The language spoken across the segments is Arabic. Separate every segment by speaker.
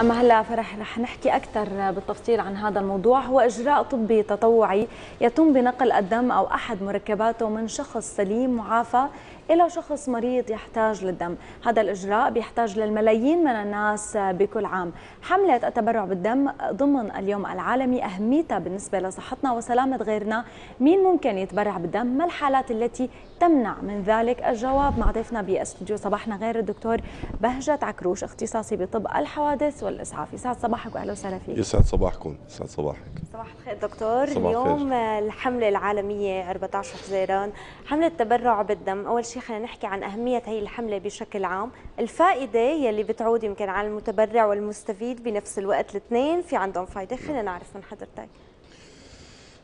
Speaker 1: أما هلا فرح رح نحكي أكثر بالتفصيل عن هذا الموضوع هو إجراء طبي تطوعي يتم بنقل الدم أو أحد مركباته من شخص سليم معافى إلى شخص مريض يحتاج للدم هذا الإجراء بيحتاج للملايين من الناس بكل عام حملة التبرع بالدم ضمن اليوم العالمي أهميتها بالنسبة لصحتنا وسلامة غيرنا مين ممكن يتبرع بالدم ما الحالات التي تمنع من ذلك الجواب مع ضيفنا باستديو صباحنا غير الدكتور بهجت عكروش اختصاصي بطب الحوادث والإسعاف يسعد صباحك وأهلا وسهلا فيك
Speaker 2: يسعد صباحكم يسعد صباحك
Speaker 3: صباح الخير دكتور صباح اليوم الحملة العالمية 14 حزيران حملة تبرع بالدم أول شيء شيء خلينا نحكي عن أهمية هي الحملة بشكل عام الفائدة يلي بتعود يمكن على المتبرع والمستفيد بنفس الوقت الاثنين في عندهم فائدة خلينا نعرف من حضرتك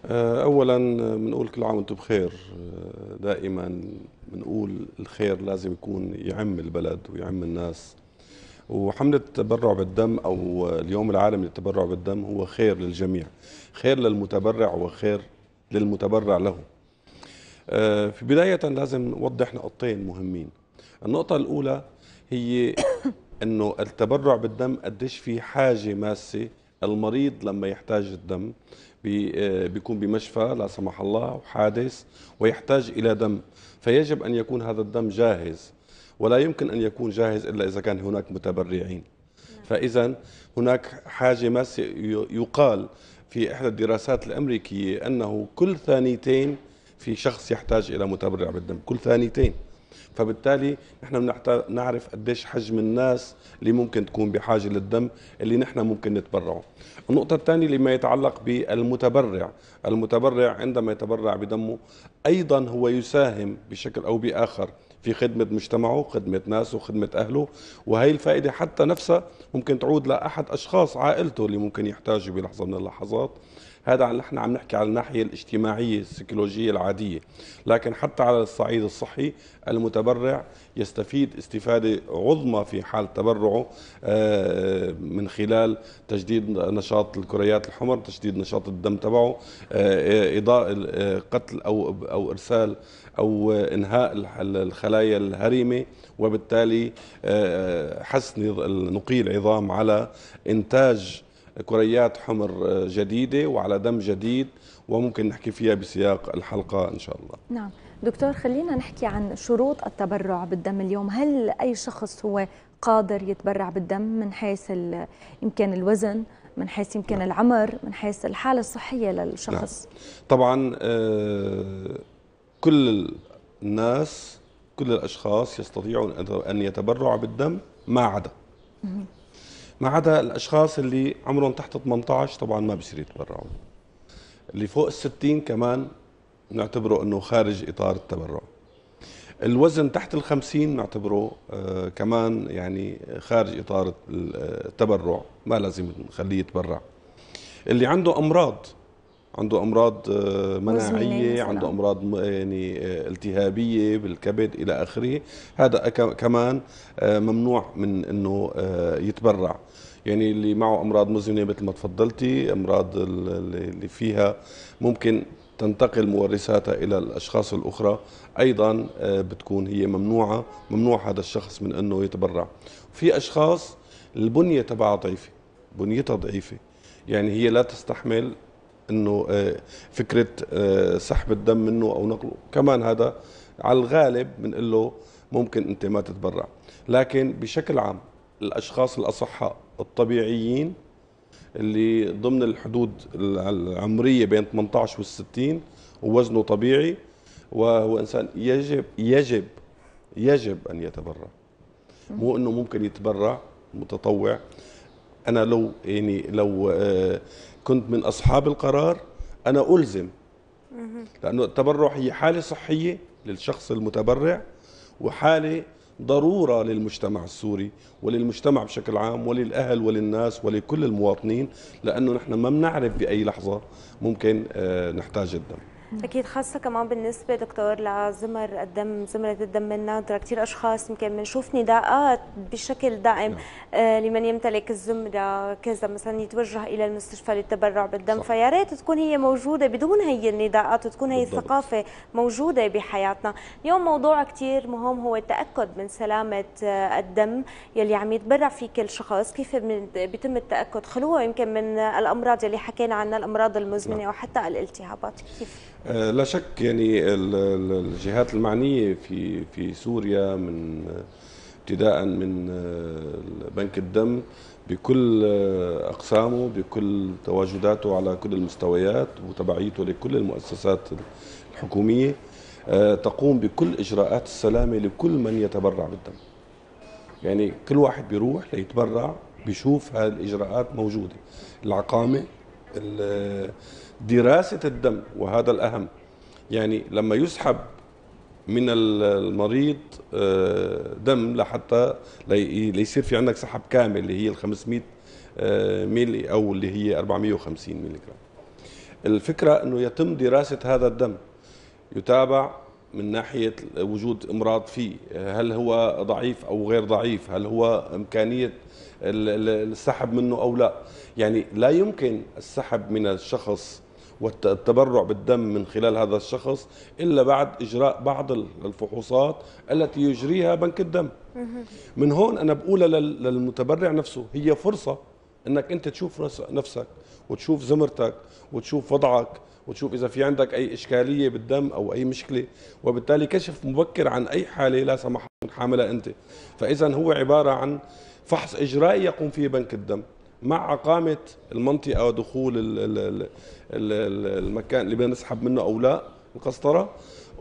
Speaker 2: آه، اولا آه، بنقول كل عام وانتم بخير آه، دائما بنقول الخير لازم يكون يعم البلد ويعم الناس وحملة التبرع بالدم أو اليوم العالمي للتبرع بالدم هو خير للجميع خير للمتبرع وخير للمتبرع له آه، في بداية لازم نوضح نقطتين مهمين النقطة الأولى هي أنه التبرع بالدم قديش في حاجة ماسة المريض لما يحتاج الدم آه، بيكون بمشفى لا سمح الله وحادث ويحتاج إلى دم فيجب أن يكون هذا الدم جاهز ولا يمكن أن يكون جاهز إلا إذا كان هناك متبرعين نعم. فإذا هناك حاجة ماسة يقال في إحدى الدراسات الأمريكية أنه كل ثانيتين في شخص يحتاج الى متبرع بالدم كل ثانيتين فبالتالي نحن نعرف قديش حجم الناس اللي ممكن تكون بحاجه للدم اللي نحن ممكن نتبرعه. النقطه الثانيه لما يتعلق بالمتبرع، المتبرع عندما يتبرع بدمه ايضا هو يساهم بشكل او باخر في خدمة مجتمعه خدمة ناسه خدمة أهله وهي الفائدة حتى نفسها ممكن تعود لأحد أشخاص عائلته اللي ممكن يحتاجوا بلحظة من اللحظات هذا اللي احنا عم نحكي على الناحيه الاجتماعيه السيكولوجيه العاديه لكن حتى على الصعيد الصحي المتبرع يستفيد استفاده عظمى في حال تبرعه آه، من خلال تجديد نشاط الكريات الحمر تجديد نشاط الدم تبعه آه، اضاءه آه، قتل او او ارسال او انهاء الخلايا الهرمه وبالتالي حسن نقي العظام على انتاج كريات حمر آه، جديده وعلى دم جديد وممكن نحكي فيها بسياق الحلقه ان شاء
Speaker 1: الله. نعم، دكتور خلينا نحكي عن شروط التبرع بالدم اليوم، هل اي شخص هو قادر يتبرع بالدم من حيث يمكن الوزن من حيث يمكن نعم. العمر من حيث الحالة الصحية للشخص نعم.
Speaker 2: طبعا آه، كل الناس كل الأشخاص يستطيعون أن يتبرعوا بالدم ما عدا ما عدا الاشخاص اللي عمرهم تحت 18 طبعا ما بصير يتبرعوا اللي فوق ال 60 كمان نعتبره انه خارج اطار التبرع الوزن تحت ال 50 نعتبره آه كمان يعني خارج اطار آه، التبرع ما لازم نخليه يتبرع اللي عنده امراض عنده امراض آه، مناعيه عنده امراض يعني آه، التهابيه بالكبد الى اخره هذا كمان آه، ممنوع من انه يتبرع يعني اللي معه امراض مزمنه مثل ما تفضلتي امراض اللي فيها ممكن تنتقل مورثاتها الى الاشخاص الاخرى ايضا بتكون هي ممنوعه ممنوع هذا الشخص من انه يتبرع في اشخاص البنيه تبعها ضعيفه بنيتها ضعيفه يعني هي لا تستحمل انه آه، فكره آه، سحب الدم منه او نقله كمان هذا على الغالب بنقول له ممكن انت ما تتبرع لكن بشكل عام الاشخاص الاصحاء الطبيعيين اللي ضمن الحدود العمريه بين 18 وال 60 ووزنه طبيعي وهو انسان يجب يجب يجب ان يتبرع مو انه ممكن يتبرع متطوع انا لو يعني لو آه، كنت من أصحاب القرار أنا ألزم لأنه التبرع هي حالة صحية للشخص المتبرع وحالة ضرورة للمجتمع السوري وللمجتمع بشكل عام وللأهل وللناس ولكل المواطنين لأنه نحن ما بنعرف بأي لحظة ممكن آه، نحتاج الدم
Speaker 3: اكيد خاصه كمان بالنسبه دكتور لزمر الدم زمره الدم النادره كثير اشخاص يمكن بنشوف نداءات بشكل دائم نعم. آه لمن يمتلك الزمره كذا مثلا يتوجه الى المستشفى للتبرع بالدم فيا ريت تكون هي موجوده بدون هي النداءات وتكون هي الثقافه موجوده بحياتنا اليوم موضوع كثير مهم هو التاكد من سلامه آه، الدم يلي عم يتبرع فيه كل شخص كيف بيتم التاكد خلوه يمكن من الامراض يلي حكينا عنها الامراض المزمنه نعم. وحتى الالتهابات كيف
Speaker 2: آه، لا شك يعني الجهات المعنية في في سوريا من ابتداء من آه، بنك الدم بكل آه، أقسامه بكل تواجداته على كل المستويات وتبعيته لكل المؤسسات الحكومية تقوم بكل إجراءات السلامة لكل من يتبرع بالدم يعني كل واحد بيروح ليتبرع بيشوف هالاجراءات موجوده العقامه دراسة الدم وهذا الأهم يعني لما يسحب من المريض آه، دم لحتى ليصير في عندك سحب كامل اللي هي ال 500 آه، ميلي او اللي هي 450 ملي جرام الفكره انه يتم دراسه هذا الدم يتابع من ناحيه وجود امراض فيه هل هو ضعيف او غير ضعيف هل هو امكانيه السحب منه او لا يعني لا يمكن السحب من الشخص والتبرع بالدم من خلال هذا الشخص إلا بعد إجراء بعض الفحوصات التي يجريها بنك الدم من هون أنا بقولها للمتبرع نفسه هي فرصة أنك أنت تشوف نفسك وتشوف زمرتك وتشوف وضعك وتشوف اذا في عندك اي اشكاليه بالدم او اي مشكله وبالتالي كشف مبكر عن اي حاله لا سمح الله حاملها انت فاذا هو عباره عن فحص اجرائي يقوم فيه بنك الدم مع اقامه المنطقه ودخول المكان اللي بدنا نسحب منه او لا القسطره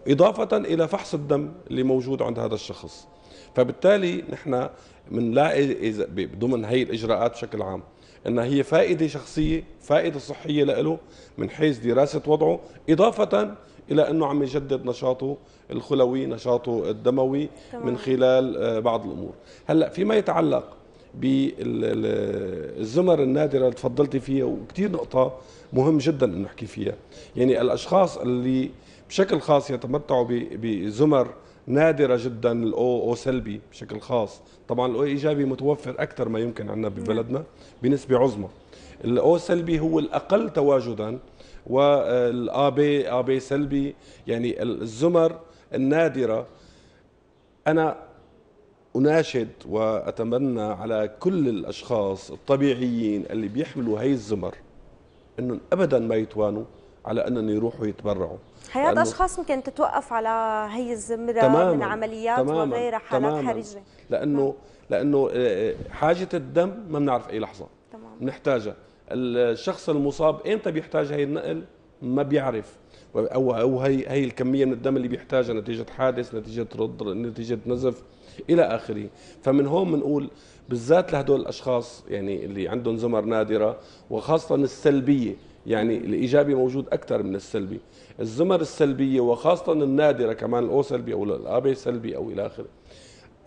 Speaker 2: اضافه الى فحص الدم اللي موجود عند هذا الشخص فبالتالي نحن بنلاقي ضمن هي الاجراءات بشكل عام انها هي فائده شخصيه فائده صحيه له من حيث دراسه وضعه اضافه الى انه عم يجدد نشاطه الخلوي نشاطه الدموي طبعا. من خلال آه، بعض الامور هلا فيما يتعلق بالزمر النادره اللي تفضلتي فيها وكثير نقطه مهم جدا انه نحكي فيها يعني الاشخاص اللي بشكل خاص يتمتعوا بزمر نادره جدا الاو او سلبي بشكل خاص طبعا الاو ايجابي متوفر اكثر ما يمكن عندنا ببلدنا بنسبه عظمى الاو سلبي هو الاقل تواجدا والا بي ا بي سلبي يعني الزمر النادره انا أناشد وأتمنى على كل الأشخاص الطبيعيين اللي بيحملوا هي الزمر أنهم أبدا ما يتوانوا على أنهم يروحوا يتبرعوا حياة أشخاص
Speaker 3: ممكن تتوقف على هي الزمرة تماماً من عمليات تماماً وغيرها حالات تماماً حرجة
Speaker 2: لأنه نعم. لأنه آه، آه، حاجة الدم ما بنعرف أي لحظة تمام. بنحتاجها الشخص المصاب إمتى بيحتاج هي النقل ما بيعرف او او هي هي الكميه من الدم اللي بيحتاجها نتيجه حادث نتيجه رض نتيجه نزف الى اخره فمن هون بنقول بالذات لهدول الاشخاص يعني اللي عندهم زمر نادره وخاصه السلبيه يعني الايجابي موجود اكثر من السلبي الزمر السلبيه وخاصه النادره كمان الاو سلبي او الابي سلبي او الى اخره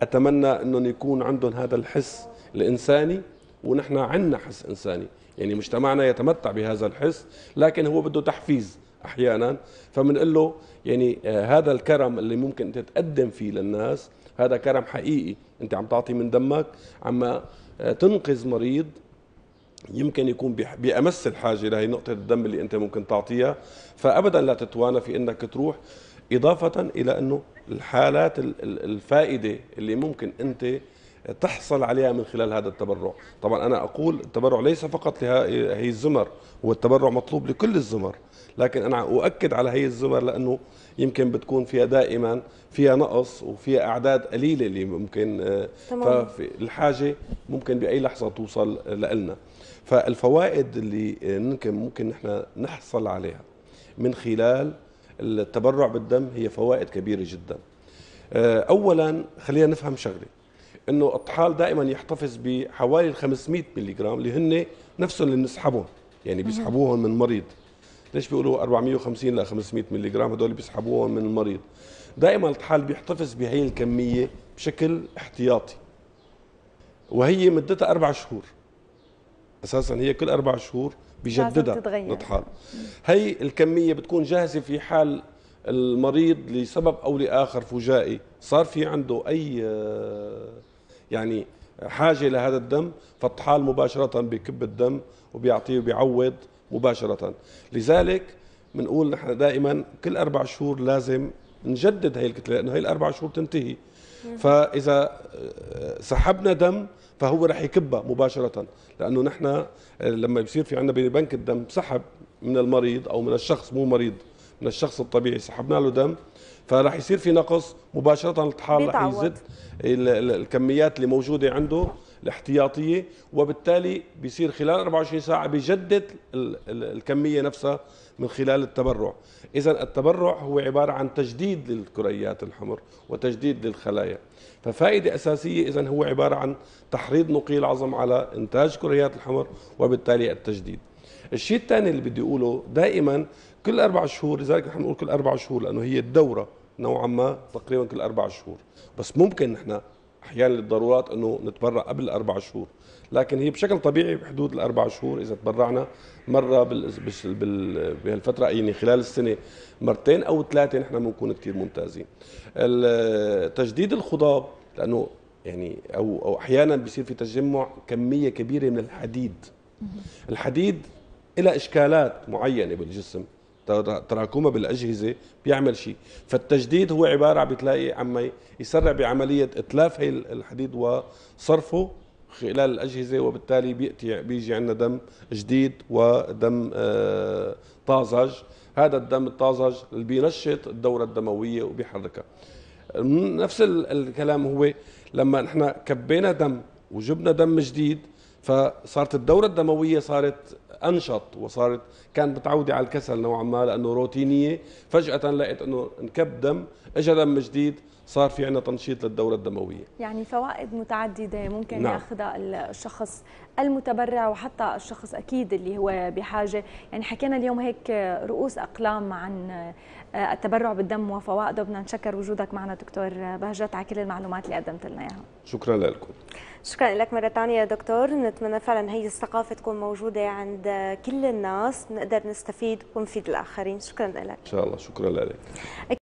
Speaker 2: اتمنى انهم يكون عندهم هذا الحس الانساني ونحن عندنا حس انساني يعني مجتمعنا يتمتع بهذا الحس لكن هو بده تحفيز احيانا فبنقول له يعني آه، هذا الكرم اللي ممكن انت تقدم فيه للناس هذا كرم حقيقي انت عم تعطي من دمك عم آه، تنقذ مريض يمكن يكون بامس الحاجه لهي نقطه الدم اللي انت ممكن تعطيها فابدا لا تتوانى في انك تروح اضافه الى انه الحالات الفائده اللي ممكن انت تحصل عليها من خلال هذا التبرع طبعا انا اقول التبرع ليس فقط لهي الزمر هو التبرع مطلوب لكل الزمر لكن انا اؤكد على هي الزمر لانه يمكن بتكون فيها دائما فيها نقص وفيها اعداد قليله اللي ممكن آه، فالحاجه ممكن باي لحظه توصل لنا فالفوائد اللي آه، ممكن ممكن نحن نحصل عليها من خلال التبرع بالدم هي فوائد كبيره جدا آه، اولا خلينا نفهم شغله انه الطحال دائما يحتفظ بحوالي 500 ملغ اللي هن نفسهم اللي بنسحبهم يعني بيسحبوهم من مريض ليش بيقولوا 450 ل 500 ملي جرام هدول بيسحبوهم من المريض دائما الطحال بيحتفظ بهي الكميه بشكل احتياطي وهي مدتها اربع شهور اساسا هي كل اربع شهور بجددها الطحال هي الكميه بتكون جاهزه في حال المريض لسبب او لاخر فجائي صار في عنده اي يعني حاجه لهذا الدم فالطحال مباشره بكب الدم وبيعطيه وبيعوض مباشرة لذلك بنقول نحن دائما كل أربع شهور لازم نجدد هي الكتلة لأنه هي الأربع شهور تنتهي فإذا آه، سحبنا دم فهو رح يكبه مباشرة لأنه نحن آه، لما يصير في عندنا ببنك الدم سحب من المريض أو من الشخص مو مريض من الشخص الطبيعي سحبنا له دم فراح يصير في نقص مباشره الطحال رح يزيد الكميات اللي موجوده عنده الاحتياطيه وبالتالي بيصير خلال 24 ساعه بجدد الكميه نفسها من خلال التبرع اذا التبرع هو عباره عن تجديد للكريات الحمر وتجديد للخلايا ففائده اساسيه اذا هو عباره عن تحريض نقي العظم على انتاج كريات الحمر وبالتالي التجديد الشيء الثاني اللي بدي اقوله دائما كل اربع شهور لذلك نحن نقول كل اربع شهور لانه هي الدوره نوعا ما تقريبا كل اربع شهور بس ممكن نحن احيانا للضرورات انه نتبرع قبل اربع شهور لكن هي بشكل طبيعي بحدود الاربع شهور اذا تبرعنا مره بهالفتره يعني خلال السنه مرتين او ثلاثه نحن بنكون كثير ممتازين تجديد الخضاب لانه يعني او او احيانا بيصير في تجمع كميه كبيره من الحديد الحديد إلى اشكالات معينه بالجسم تراكمها بالاجهزه بيعمل شيء فالتجديد هو عباره عم بتلاقي عم يسرع بعمليه اتلاف هي الحديد وصرفه خلال الاجهزه وبالتالي بياتي بيجي عندنا دم جديد ودم آه، طازج هذا الدم الطازج اللي بينشط الدوره الدمويه وبيحركها نفس الكلام هو لما نحن كبينا دم وجبنا دم جديد فصارت الدوره الدمويه صارت انشط وصارت كان متعوده على الكسل نوعا ما لانه روتينيه فجاه لقيت انه انكب دم اجى دم جديد صار في عنا تنشيط للدوره الدمويه
Speaker 1: يعني فوائد متعدده ممكن نعم. ياخذها الشخص المتبرع وحتى الشخص اكيد اللي هو بحاجه يعني حكينا اليوم هيك رؤوس اقلام عن التبرع بالدم وفوائده بدنا نشكر وجودك معنا دكتور بهجت على كل المعلومات اللي قدمت لنا اياها
Speaker 2: شكرا لكم
Speaker 1: شكرا لك مرة ثانية يا
Speaker 3: دكتور نتمنى فعلا هي الثقافة تكون موجودة عند كل الناس نقدر نستفيد ونفيد الآخرين شكرا لك إن
Speaker 2: شاء الله شكرا لك